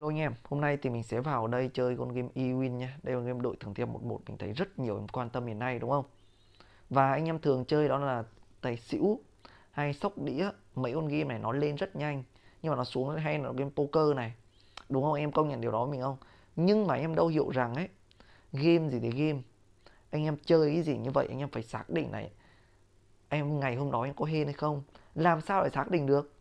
Hello anh em, hôm nay thì mình sẽ vào đây chơi con game eWin nha Đây là game đội thường thưởng thiêm 11 Mình thấy rất nhiều em quan tâm hiện nay đúng không Và anh em thường chơi đó là tài xỉu hay sóc đĩa Mấy con game này nó lên rất nhanh Nhưng mà nó xuống hay là game poker này Đúng không em công nhận điều đó mình không Nhưng mà em đâu hiểu rằng ấy Game gì thì game Anh em chơi cái gì như vậy anh em phải xác định này Em ngày hôm đó em có hên hay không Làm sao để xác định được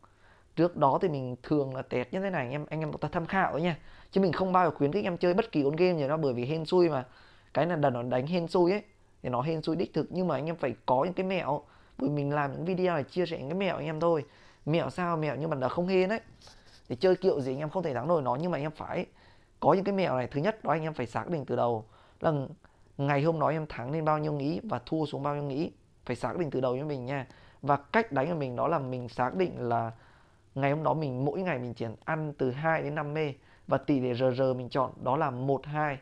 trước đó thì mình thường là tẹt như thế này anh em anh em ta tham khảo thôi nha chứ mình không bao giờ khuyến khích em chơi bất kỳ con game gì đó bởi vì hên xui mà cái là đợt nó đánh hên xui ấy thì nó hên xui đích thực nhưng mà anh em phải có những cái mẹo bởi mình làm những video này chia sẻ những cái mẹo anh em thôi mẹo sao mẹo nhưng mà là không hên đấy thì chơi kiểu gì anh em không thể thắng nổi nó nhưng mà anh em phải có những cái mẹo này thứ nhất đó anh em phải xác định từ đầu là ngày hôm đó em thắng lên bao nhiêu nghĩ và thua xuống bao nhiêu nghĩ phải xác định từ đầu với mình nha và cách đánh của mình đó là mình xác định là ngày hôm đó mình mỗi ngày mình chỉ ăn từ 2 đến 5 mê và tỷ lệ RR mình chọn đó là 1 2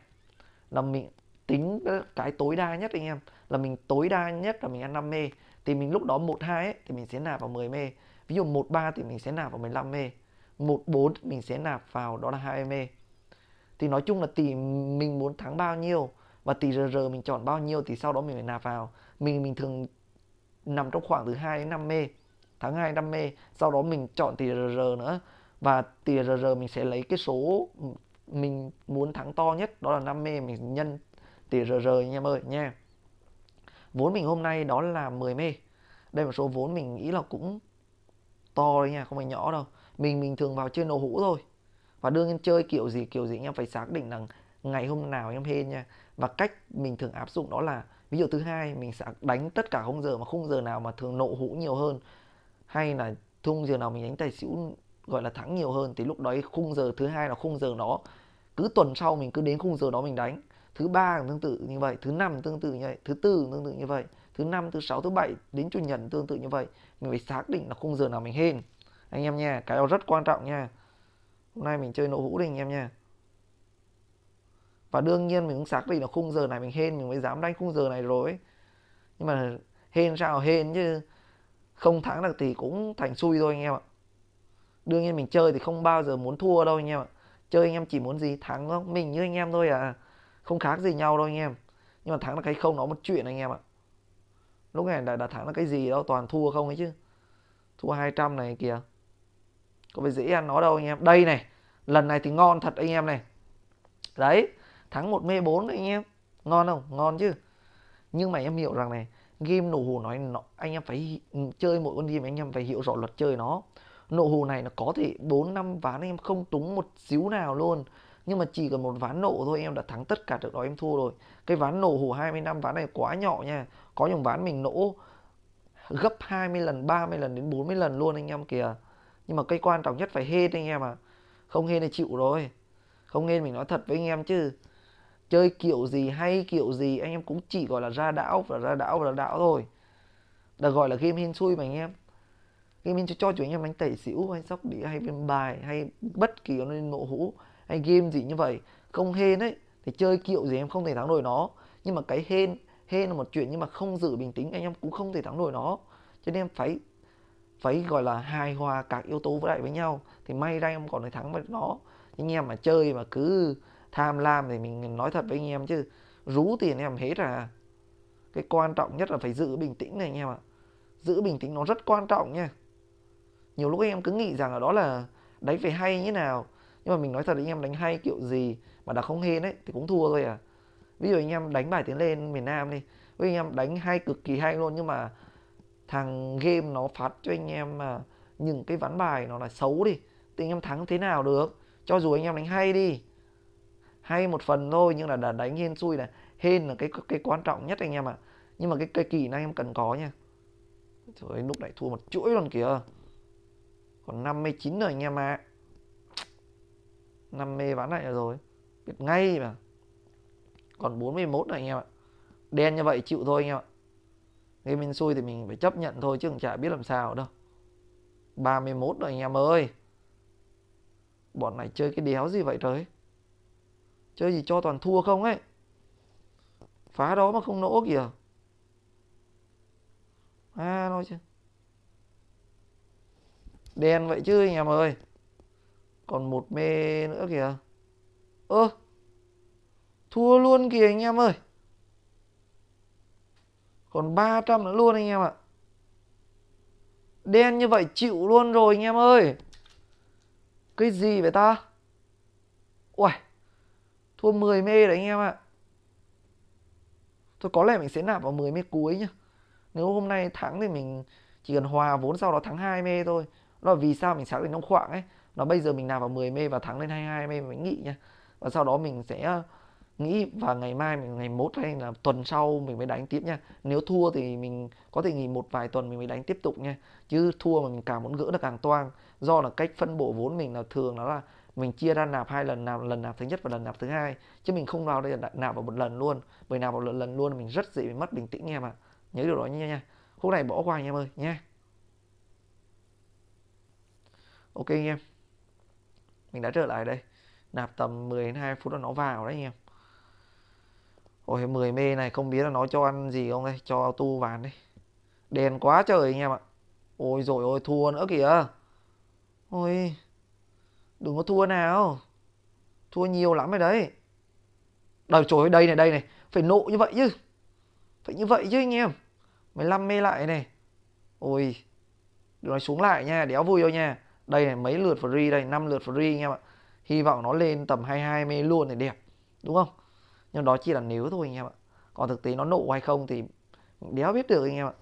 là mình tính cái tối đa nhất anh em là mình tối đa nhất là mình ăn 5 mê thì mình lúc đó 1 2 ấy, thì mình sẽ nạp vào 10 mê ví dụ 1 3 thì mình sẽ nạp vào 15 mê 1 4 mình sẽ nạp vào đó là 20 mê thì nói chung là tỷ mình muốn thắng bao nhiêu và tỷ RR mình chọn bao nhiêu thì sau đó mình phải nạp vào mình mình thường nằm trong khoảng từ 2 đến 5 mê tháng 2 đam mê sau đó mình chọn tỷ rr nữa và tỷ rr mình sẽ lấy cái số mình muốn thắng to nhất đó là đam mê mình nhân tỷ rr anh em ơi nha vốn mình hôm nay đó là 10 mê đây là số vốn mình nghĩ là cũng to đấy nha không phải nhỏ đâu mình mình thường vào chơi nổ hũ thôi và đương nhiên chơi kiểu gì kiểu gì anh em phải xác định rằng ngày hôm nào em hên nha và cách mình thường áp dụng đó là ví dụ thứ hai mình sẽ đánh tất cả khung giờ mà khung giờ nào mà thường nộ hũ nhiều hơn hay là thung giờ nào mình đánh tài xỉu gọi là thắng nhiều hơn thì lúc đấy khung giờ thứ hai là khung giờ đó cứ tuần sau mình cứ đến khung giờ đó mình đánh thứ ba tương tự như vậy thứ năm tương tự như vậy thứ tư tương tự như vậy thứ năm thứ sáu thứ bảy đến chủ nhật tương tự như vậy mình phải xác định là khung giờ nào mình hên anh em nha cái đó rất quan trọng nha hôm nay mình chơi nổ hũ đi anh em nha và đương nhiên mình cũng xác định là khung giờ này mình hên mình mới dám đánh khung giờ này rồi nhưng mà hên sao hên chứ không thắng được thì cũng thành xui thôi anh em ạ đương nhiên mình chơi thì không bao giờ muốn thua đâu anh em ạ chơi anh em chỉ muốn gì thắng không mình như anh em thôi à không khác gì nhau đâu anh em nhưng mà thắng được hay không nó một chuyện anh em ạ lúc này đã, đã thắng được cái gì đâu toàn thua không ấy chứ thua 200 này kìa có phải dễ ăn nó đâu anh em đây này lần này thì ngon thật anh em này đấy thắng một mê bốn anh em ngon không ngon chứ nhưng mà em hiểu rằng này game nổ hồ nói nó, anh em phải chơi mỗi con game anh em phải hiểu rõ luật chơi nó nổ hồ này nó có thể 4 năm ván em không túng một xíu nào luôn nhưng mà chỉ cần một ván nổ thôi em đã thắng tất cả được đó em thua rồi cái ván nổ hồ năm ván này quá nhỏ nha có những ván mình nổ gấp 20 lần 30 lần đến 40 lần luôn anh em kìa nhưng mà cái quan trọng nhất phải hết anh em à không hết thì chịu rồi không hết mình nói thật với anh em chứ chơi kiểu gì hay kiểu gì anh em cũng chỉ gọi là ra đảo và ra đảo và ra đảo thôi được gọi là game hên xui mà anh em game hên cho cho chúng anh em đánh tẩy xỉu hay sóc đĩa hay game bài hay bất kỳ nên nộ hũ hay game gì như vậy không hên ấy thì chơi kiểu gì em không thể thắng nổi nó nhưng mà cái hên hên là một chuyện nhưng mà không giữ bình tĩnh anh em cũng không thể thắng nổi nó cho nên em phải phải gọi là hài hòa các yếu tố với lại với nhau thì may ra em còn để thắng được nó nhưng anh em mà chơi mà cứ tham lam thì mình nói thật với anh em chứ rú tiền em hết à cái quan trọng nhất là phải giữ bình tĩnh này anh em ạ giữ bình tĩnh nó rất quan trọng nha nhiều lúc em cứ nghĩ rằng ở đó là đánh phải hay như nào nhưng mà mình nói thật anh em đánh hay kiểu gì mà đã không hên ấy thì cũng thua thôi à ví dụ anh em đánh bài tiến lên miền nam đi với anh em đánh hay cực kỳ hay luôn nhưng mà thằng game nó phát cho anh em mà những cái ván bài nó là xấu đi thì anh em thắng thế nào được cho dù anh em đánh hay đi hay một phần thôi nhưng là đã đánh hên xui này hên là cái cái quan trọng nhất anh em ạ à. nhưng mà cái cây kỳ này em cần có nha trời lúc này thua một chuỗi luôn kìa còn 59 rồi anh em ạ à. 50 bán lại rồi biết ngay mà còn 41 rồi anh em ạ à. đen như vậy chịu thôi anh em ạ game bên xui thì mình phải chấp nhận thôi chứ không chả biết làm sao đâu 31 rồi anh em ơi bọn này chơi cái đéo gì vậy trời chơi gì cho toàn thua không ấy phá đó mà không nỗ kìa à nói chứ đen vậy chứ anh em ơi còn một mê nữa kìa ơ ờ, thua luôn kìa anh em ơi còn 300 nữa luôn anh em ạ đen như vậy chịu luôn rồi anh em ơi cái gì vậy ta uầy Thôi 10 mê đấy anh em ạ. À. Thôi có lẽ mình sẽ nạp vào 10 mê cuối nhá. Nếu hôm nay thắng thì mình chỉ cần hòa vốn sau đó thắng 2 mê thôi. Đó là vì sao mình xác định trong khoảng ấy. Nó bây giờ mình nạp vào 10 mê và thắng lên 22 mê mình nghĩ nhá. Và sau đó mình sẽ ờ, nghĩ và ngày mai mình ngày mốt hay là tuần sau mình mới đánh tiếp nha nếu thua thì mình có thể nghỉ một vài tuần mình mới đánh tiếp tục nha chứ thua mà mình càng muốn gỡ được càng toang do là cách phân bổ vốn mình là thường nó là mình chia ra nạp hai lần nạp lần nạp thứ nhất và lần nạp thứ hai chứ mình không vào đây là nạp vào một lần luôn bởi nạp vào một lần luôn mình rất dễ bị mất bình tĩnh em ạ nhớ điều đó nha nha khúc này bỏ qua anh em ơi nha ok anh em mình đã trở lại đây nạp tầm 10 đến 2 phút là nó vào đấy anh em ôi 10 mê này không biết là nó cho ăn gì không đây cho tu ván đi đèn quá trời anh em ạ ôi rồi ôi thua nữa kìa ôi Đừng có thua nào. Thua nhiều lắm rồi đấy. Đời trời ơi, đây này, đây này. Phải nộ như vậy chứ. Phải như vậy chứ anh em. lăm mê lại này. Ôi. Đừng nói xuống lại nha, đéo vui đâu nha. Đây này, mấy lượt free đây, 5 lượt free anh em ạ. Hy vọng nó lên tầm 22 mê luôn này đẹp. Đúng không? Nhưng đó chỉ là nếu thôi anh em ạ. Còn thực tế nó nộ hay không thì đéo biết được anh em ạ.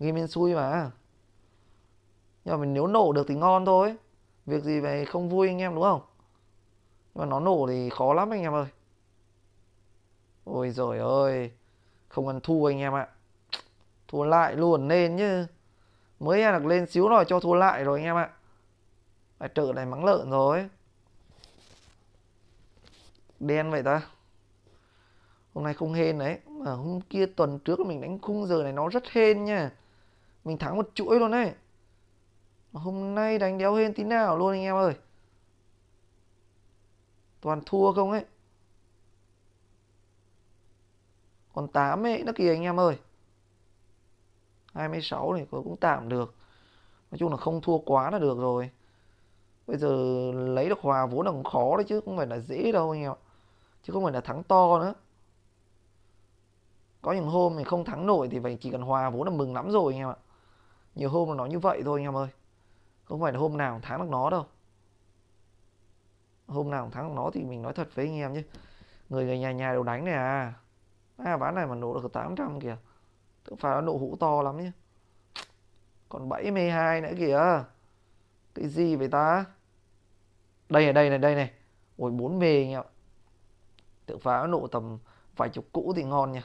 Game xui mà. Nhưng mà mình nếu nổ được thì ngon thôi. Việc gì về không vui anh em đúng không? Nhưng mà nó nổ thì khó lắm anh em ơi. Ôi giời ơi. Không ăn thua anh em ạ. Thua lại luôn nên chứ. Mới được lên xíu rồi cho thua lại rồi anh em ạ. Phải trợ này mắng lợn rồi. Đen vậy ta. Hôm nay không hên đấy. Mà hôm kia tuần trước mình đánh khung giờ này nó rất hên nha. Mình thắng một chuỗi luôn đấy mà hôm nay đánh đéo hên tí nào luôn anh em ơi toàn thua không ấy còn 8 ấy nó kìa anh em ơi 26 này cũng tạm được nói chung là không thua quá là được rồi bây giờ lấy được hòa vốn là cũng khó đấy chứ không phải là dễ đâu anh em ạ chứ không phải là thắng to nữa có những hôm mình không thắng nổi thì phải chỉ cần hòa vốn là mừng lắm rồi anh em ạ nhiều hôm là nó như vậy thôi anh em ơi không phải là hôm nào tháng được nó đâu hôm nào thắng nó thì mình nói thật với anh em chứ người người nhà nhà đều đánh này à à ván này mà nổ được 800 kìa tức phải nó nổ hũ to lắm nhá. còn 72 nữa kìa cái gì vậy ta đây này đây này đây này ôi bốn mê anh em ạ tượng phá nổ tầm vài chục cũ thì ngon nha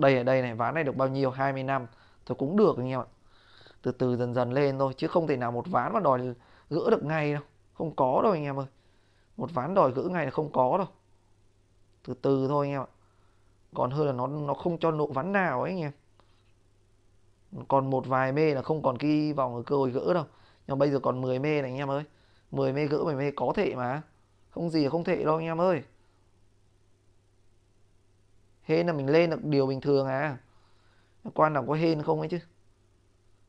đây ở đây này ván này được bao nhiêu 20 năm thôi cũng được anh em ạ từ từ dần dần lên thôi chứ không thể nào một ván mà đòi gỡ được ngay đâu không có đâu anh em ơi một ván đòi gỡ ngay là không có đâu từ từ thôi anh em ạ còn hơn là nó nó không cho nộ ván nào ấy anh em còn một vài mê là không còn cái vòng ở cơ hội gỡ đâu nhưng bây giờ còn 10 mê này anh em ơi 10 mê gỡ 10 mê có thể mà không gì là không thể đâu anh em ơi hên là mình lên được điều bình thường à quan nào có hên không ấy chứ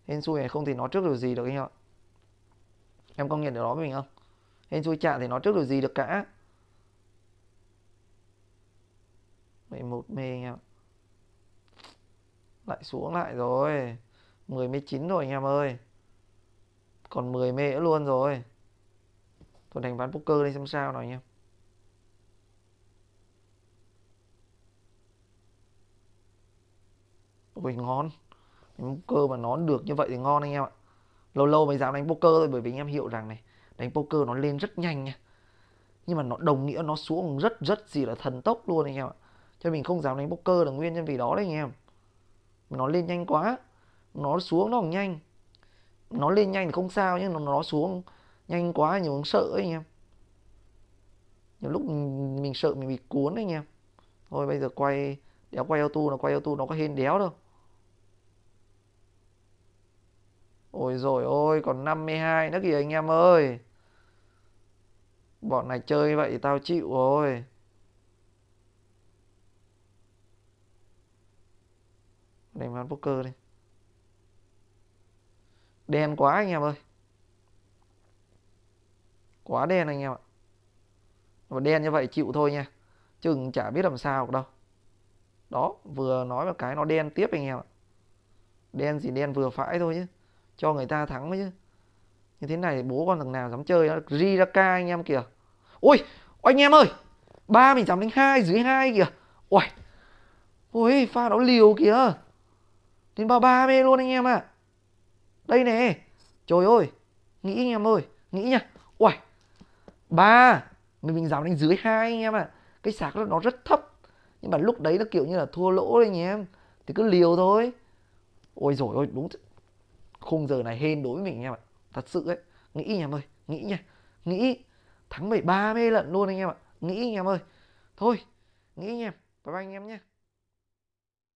hên xui này không thì nó trước điều gì được anh ạ em công nhận điều đó với mình không hên xui chạm thì nó trước điều gì được cả mười một mê anh em lại xuống lại rồi mười mê chín rồi anh em ơi còn mười mê nữa luôn rồi tuần đánh ván poker đi xem sao nào anh em Ôi ngon Đánh poker mà nó được như vậy thì ngon anh em ạ Lâu lâu mới dám đánh poker thôi bởi vì anh em hiểu rằng này Đánh poker nó lên rất nhanh nha Nhưng mà nó đồng nghĩa nó xuống rất rất gì là thần tốc luôn anh em ạ Cho mình không dám đánh poker là nguyên nhân vì đó đấy anh em Nó lên nhanh quá Nó xuống nó còn nhanh Nó lên nhanh thì không sao nhưng nó, nó xuống nhanh quá nhiều hướng sợ ấy anh em nhiều lúc mình, mình sợ mình bị cuốn ấy anh em thôi bây giờ quay đéo quay auto nó quay auto nó có hên đéo đâu Ôi rồi ôi còn 52 nữa kìa anh em ơi Bọn này chơi vậy tao chịu rồi Đánh ván poker đi Đen quá anh em ơi Quá đen anh em ạ Mà đen như vậy chịu thôi nha Chừng chả biết làm sao đâu Đó vừa nói một cái nó đen tiếp anh em ạ Đen gì đen vừa phải thôi chứ cho người ta thắng mới chứ như thế này bố con thằng nào dám chơi ri ca anh em kìa ôi anh em ơi ba mình dám đánh hai dưới hai kìa ôi ôi pha đó liều kìa đến ba ba mê luôn anh em ạ à. đây nè trời ơi nghĩ anh em ơi nghĩ nha ôi ba mình mình dám đánh dưới hai anh em ạ à. cái sạc nó rất thấp nhưng mà lúc đấy nó kiểu như là thua lỗ đấy nhé em thì cứ liều thôi ôi rồi ôi đúng khung giờ này hên đối với mình anh em ạ thật sự ấy nghĩ anh em ơi nghĩ nha nghĩ tháng 7 30 lận luôn anh em ạ nghĩ anh em ơi thôi nghĩ anh em bye bye anh em nhé